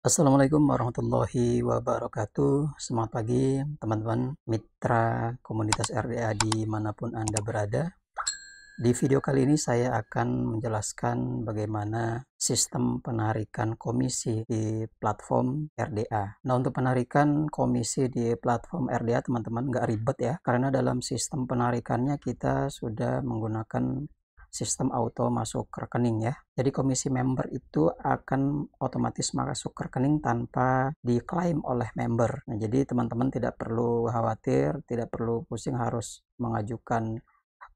Assalamualaikum warahmatullahi wabarakatuh Selamat pagi teman-teman mitra komunitas RDA di manapun Anda berada Di video kali ini saya akan menjelaskan bagaimana sistem penarikan komisi di platform RDA. Nah untuk penarikan komisi di platform RDA teman-teman nggak ribet ya karena dalam sistem penarikannya kita sudah menggunakan sistem auto masuk ke rekening ya. Jadi komisi member itu akan otomatis masuk ke rekening tanpa diklaim oleh member. Nah, jadi teman-teman tidak perlu khawatir, tidak perlu pusing harus mengajukan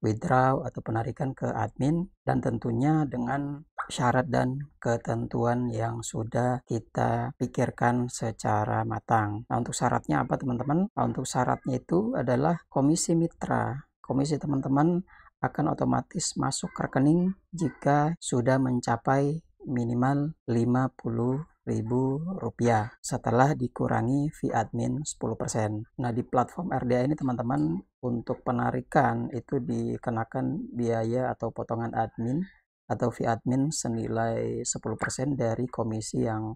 withdraw atau penarikan ke admin dan tentunya dengan syarat dan ketentuan yang sudah kita pikirkan secara matang. Nah, untuk syaratnya apa teman-teman? Nah, untuk syaratnya itu adalah komisi mitra. Komisi teman-teman akan otomatis masuk ke rekening jika sudah mencapai minimal Rp50.000 rupiah setelah dikurangi fee admin 10%. Nah di platform RDA ini teman-teman untuk penarikan itu dikenakan biaya atau potongan admin atau fee admin senilai 10% dari komisi yang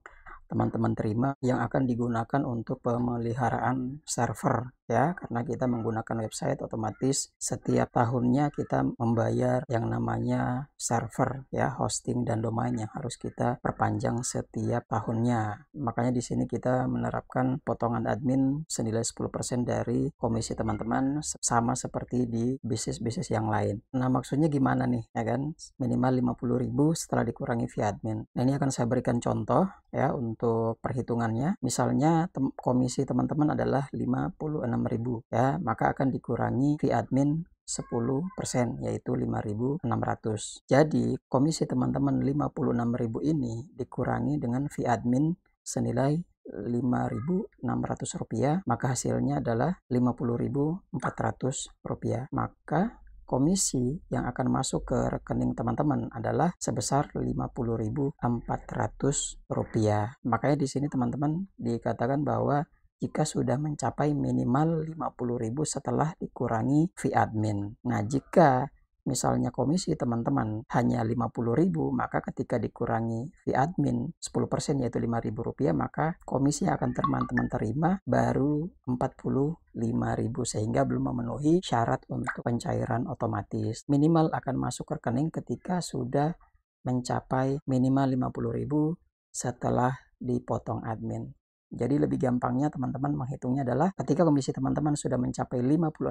teman-teman terima yang akan digunakan untuk pemeliharaan server ya karena kita menggunakan website otomatis setiap tahunnya kita membayar yang namanya server ya hosting dan domain yang harus kita perpanjang setiap tahunnya makanya di sini kita menerapkan potongan admin senilai 10% dari komisi teman-teman sama seperti di bisnis-bisnis yang lain nah maksudnya gimana nih ya kan minimal 50.000 setelah dikurangi via admin nah ini akan saya berikan contoh ya untuk perhitungannya misalnya tem komisi teman-teman adalah 56 6.000 ya maka akan dikurangi fee admin 10% yaitu 5.600. Jadi komisi teman-teman 56.000 ini dikurangi dengan fee admin senilai 5.600 rupiah maka hasilnya adalah 50.400 rupiah maka komisi yang akan masuk ke rekening teman-teman adalah sebesar rp rupiah makanya di sini teman-teman dikatakan bahwa jika sudah mencapai minimal 50.000 setelah dikurangi fee admin. Nah, jika misalnya komisi teman-teman hanya 50.000 maka ketika dikurangi fee admin 10% yaitu Rp5.000 maka komisi yang akan teman-teman terima baru 45.000 sehingga belum memenuhi syarat untuk pencairan otomatis. Minimal akan masuk ke rekening ketika sudah mencapai minimal 50.000 setelah dipotong admin. Jadi lebih gampangnya teman-teman menghitungnya adalah ketika komisi teman-teman sudah mencapai 56.000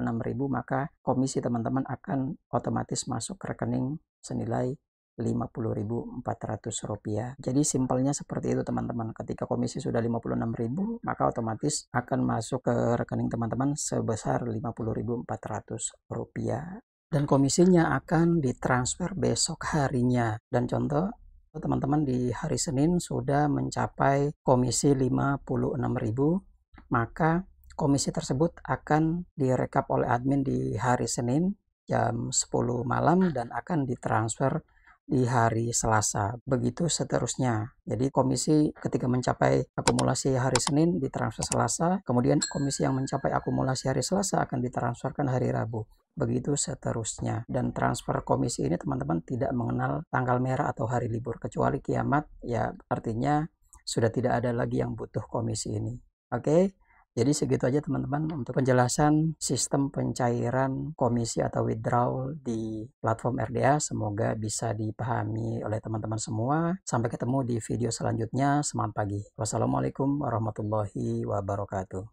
maka komisi teman-teman akan otomatis masuk ke rekening senilai Rp50.400. Jadi simpelnya seperti itu teman-teman. Ketika komisi sudah 56.000, maka otomatis akan masuk ke rekening teman-teman sebesar Rp50.400 dan komisinya akan ditransfer besok harinya. Dan contoh teman-teman di hari Senin sudah mencapai komisi 56.000 maka komisi tersebut akan direkap oleh admin di hari Senin jam 10 malam dan akan ditransfer di hari Selasa. Begitu seterusnya. Jadi komisi ketika mencapai akumulasi hari Senin ditransfer Selasa, kemudian komisi yang mencapai akumulasi hari Selasa akan ditransferkan hari Rabu. Begitu seterusnya. Dan transfer komisi ini teman-teman tidak mengenal tanggal merah atau hari libur kecuali kiamat ya artinya sudah tidak ada lagi yang butuh komisi ini. Oke. Okay? Jadi segitu aja teman-teman untuk penjelasan sistem pencairan komisi atau withdrawal di platform RDA. Semoga bisa dipahami oleh teman-teman semua. Sampai ketemu di video selanjutnya. Semangat pagi. Wassalamualaikum warahmatullahi wabarakatuh.